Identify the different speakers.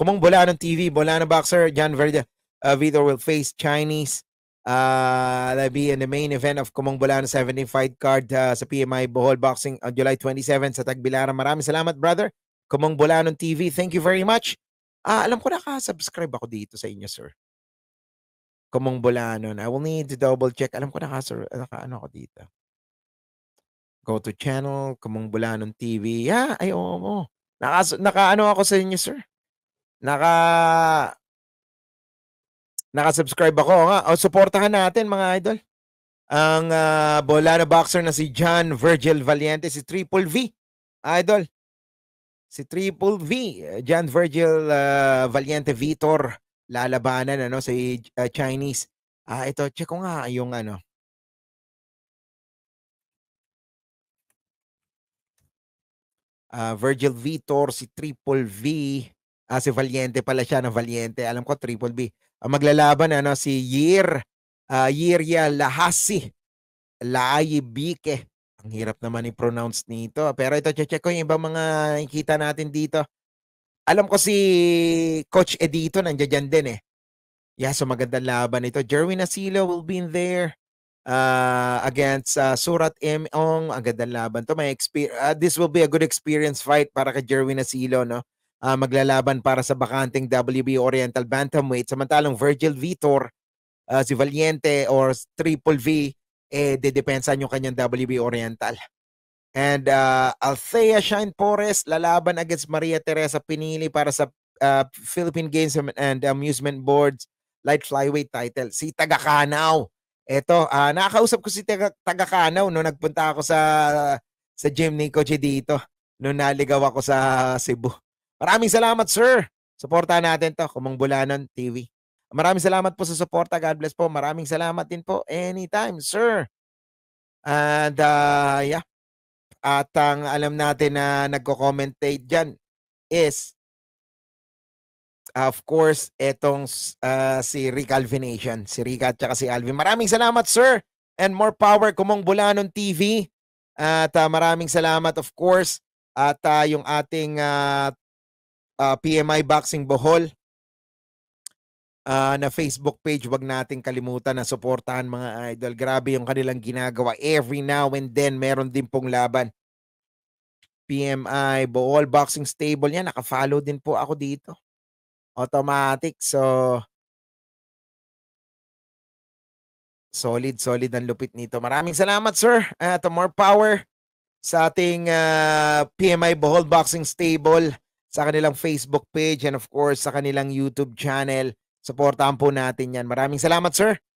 Speaker 1: Kumang bola ng TV, bola ng boxer, John Verde, uh, Vitor will face Chinese uh, that'll be in the main event of Kumong Bulano 17 fight card uh, sa PMI Bohol Boxing on July 27 sa Tagbilaran. Maraming salamat, brother. Kumong Bulano TV, thank you very much. Uh, alam ko na subscribe ako dito sa inyo, sir. Kumong Bulanon. I will need to double check. Alam ko na sir. naka, ano ako dito. Go to channel, Kumong Bulanon TV. Yeah, ay oo. Naka, naka ano ako sa inyo, sir naka naka-subscribe ako nga. O, oh, suportahan natin mga idol. Ang uh, Bolano boxer na si John Virgil Valiente, si Triple V. Idol. Si Triple V, John Virgil uh, Valiente Vitor lalabanan ano si uh, Chinese. Ah, ito check ko nga yung ano. Uh, Virgil Vitor, si Triple V. Ah, si Valiente pala siya, ng Valiente. Alam ko, Triple B. Ang ah, maglalaban, ano, si Year, uh, ah, Yearya Lahasi, Laayibike. Ang hirap naman i-pronounce nito. Pero ito, check ko yung ibang mga nakikita natin dito. Alam ko si Coach Edito nandiyan dyan din eh. Yeah, so magandang laban ito. Jerwin Asilo will be in there uh, against uh, Surat M. Ong. Ang gandang laban to. May experience. uh, this will be a good experience fight para kay Jerwin Asilo, no? uh, maglalaban para sa bakanting WBO Oriental Bantamweight. Samantalang Virgil Vitor, uh, si Valiente or Triple V, eh, dedepensa yung kanyang WBO Oriental. And uh, Althea Shine Pores lalaban against Maria Teresa Pinili para sa uh, Philippine Games and Amusement Board's light flyweight title. Si Tagakanaw. Ito, uh, nakakausap ko si Tagakanaw no nagpunta ako sa sa gym ni Coach dito nung naligaw ako sa Cebu. Maraming salamat, sir. Suportahan natin to, Bulanan TV. Maraming salamat po sa suporta. God bless po. Maraming salamat din po. Anytime, sir. And uh, yeah. At ang alam natin na nagko-commentate dyan is of course, etong uh, si Rick Alvination, si Rick at saka si Alvin. Maraming salamat, sir. And more power kumong Bulanan TV. At uh, maraming salamat, of course. At uh, yung ating uh, uh, ah, PMI Boxing Bohol uh, na Facebook page. Huwag nating kalimutan na suportahan mga idol. Grabe yung kanilang ginagawa. Every now and then, meron din pong laban. PMI, Bohol Boxing Stable niya. Nakafollow din po ako dito. Automatic. So, solid, solid ang lupit nito. Maraming salamat, sir. At uh, more power sa ating uh, ah, PMI Bohol Boxing Stable sa kanilang Facebook page and of course sa kanilang YouTube channel. Suportahan po natin yan. Maraming salamat, sir.